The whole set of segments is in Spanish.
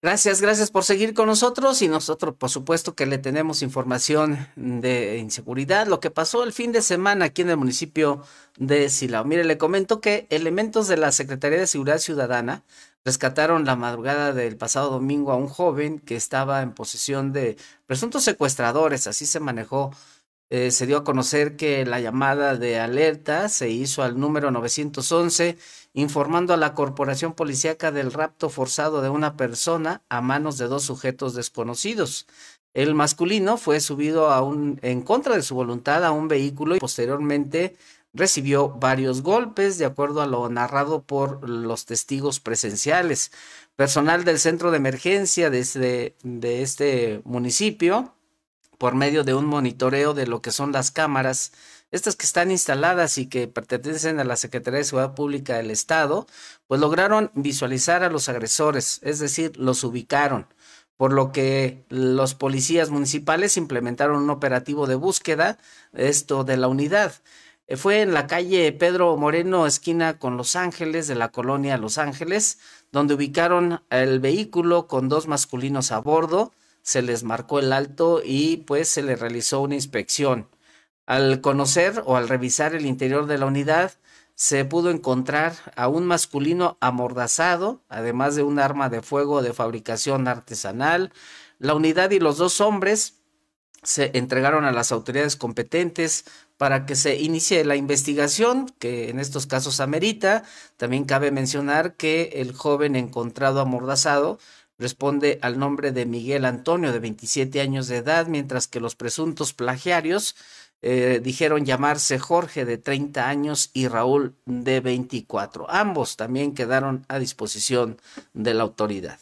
Gracias, gracias por seguir con nosotros y nosotros por supuesto que le tenemos información de inseguridad, lo que pasó el fin de semana aquí en el municipio de Silao. Mire, le comento que elementos de la Secretaría de Seguridad Ciudadana rescataron la madrugada del pasado domingo a un joven que estaba en posesión de presuntos secuestradores, así se manejó eh, se dio a conocer que la llamada de alerta se hizo al número 911 informando a la corporación policíaca del rapto forzado de una persona a manos de dos sujetos desconocidos. El masculino fue subido a un, en contra de su voluntad a un vehículo y posteriormente recibió varios golpes, de acuerdo a lo narrado por los testigos presenciales. Personal del centro de emergencia desde este, de este municipio por medio de un monitoreo de lo que son las cámaras, estas que están instaladas y que pertenecen a la Secretaría de Seguridad Pública del Estado, pues lograron visualizar a los agresores, es decir, los ubicaron, por lo que los policías municipales implementaron un operativo de búsqueda, esto de la unidad. Eh, fue en la calle Pedro Moreno, esquina con Los Ángeles, de la colonia Los Ángeles, donde ubicaron el vehículo con dos masculinos a bordo, se les marcó el alto y pues se le realizó una inspección. Al conocer o al revisar el interior de la unidad, se pudo encontrar a un masculino amordazado, además de un arma de fuego de fabricación artesanal. La unidad y los dos hombres se entregaron a las autoridades competentes para que se inicie la investigación que en estos casos amerita. También cabe mencionar que el joven encontrado amordazado responde al nombre de Miguel Antonio, de 27 años de edad, mientras que los presuntos plagiarios eh, dijeron llamarse Jorge, de 30 años, y Raúl, de 24. Ambos también quedaron a disposición de la autoridad.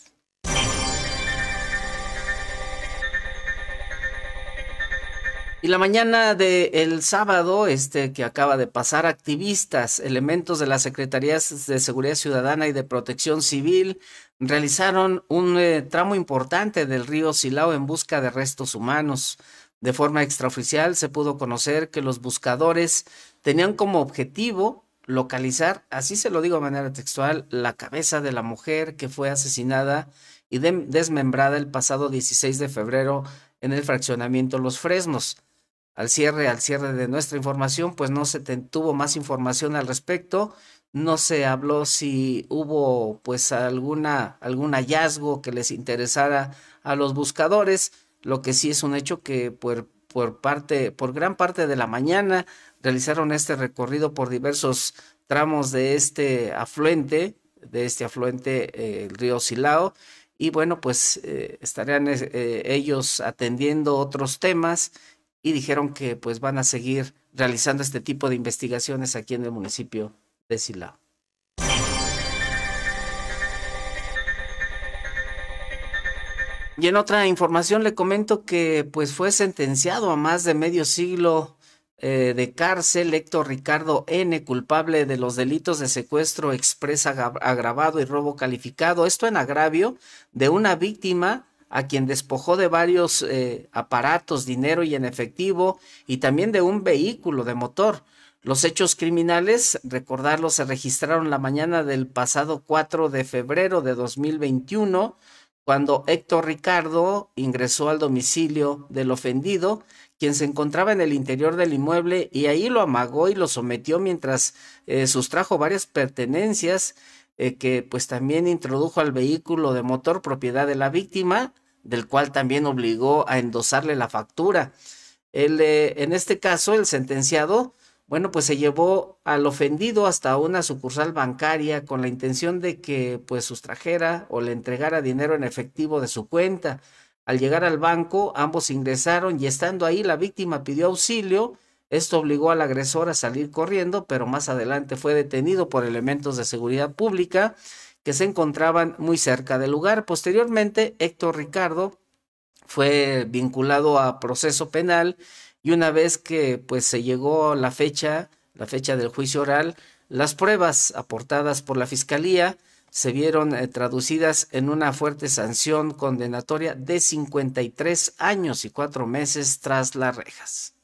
Y la mañana del sábado, este que acaba de pasar, activistas, elementos de las Secretarías de Seguridad Ciudadana y de Protección Civil realizaron un eh, tramo importante del río Silao en busca de restos humanos. De forma extraoficial se pudo conocer que los buscadores tenían como objetivo localizar, así se lo digo de manera textual, la cabeza de la mujer que fue asesinada y desmembrada el pasado 16 de febrero en el fraccionamiento Los Fresnos al cierre, al cierre de nuestra información, pues no se tuvo más información al respecto, no se habló si hubo pues alguna, algún hallazgo que les interesara a los buscadores, lo que sí es un hecho que por, por parte, por gran parte de la mañana realizaron este recorrido por diversos tramos de este afluente, de este afluente, el río Silao, y bueno, pues eh, estarían eh, ellos atendiendo otros temas y dijeron que pues van a seguir realizando este tipo de investigaciones aquí en el municipio de Silao. Y en otra información le comento que pues fue sentenciado a más de medio siglo eh, de cárcel Héctor Ricardo N, culpable de los delitos de secuestro expresa agravado y robo calificado, esto en agravio de una víctima a quien despojó de varios eh, aparatos, dinero y en efectivo, y también de un vehículo de motor. Los hechos criminales, recordarlo, se registraron la mañana del pasado 4 de febrero de 2021, cuando Héctor Ricardo ingresó al domicilio del ofendido, quien se encontraba en el interior del inmueble, y ahí lo amagó y lo sometió mientras eh, sustrajo varias pertenencias eh, que pues también introdujo al vehículo de motor propiedad de la víctima, del cual también obligó a endosarle la factura. Eh, en este caso, el sentenciado, bueno, pues se llevó al ofendido hasta una sucursal bancaria con la intención de que pues sustrajera o le entregara dinero en efectivo de su cuenta. Al llegar al banco, ambos ingresaron y estando ahí la víctima pidió auxilio esto obligó al agresor a salir corriendo, pero más adelante fue detenido por elementos de seguridad pública que se encontraban muy cerca del lugar. Posteriormente, Héctor Ricardo fue vinculado a proceso penal y una vez que pues se llegó la fecha, la fecha del juicio oral, las pruebas aportadas por la fiscalía se vieron eh, traducidas en una fuerte sanción condenatoria de 53 años y 4 meses tras las rejas.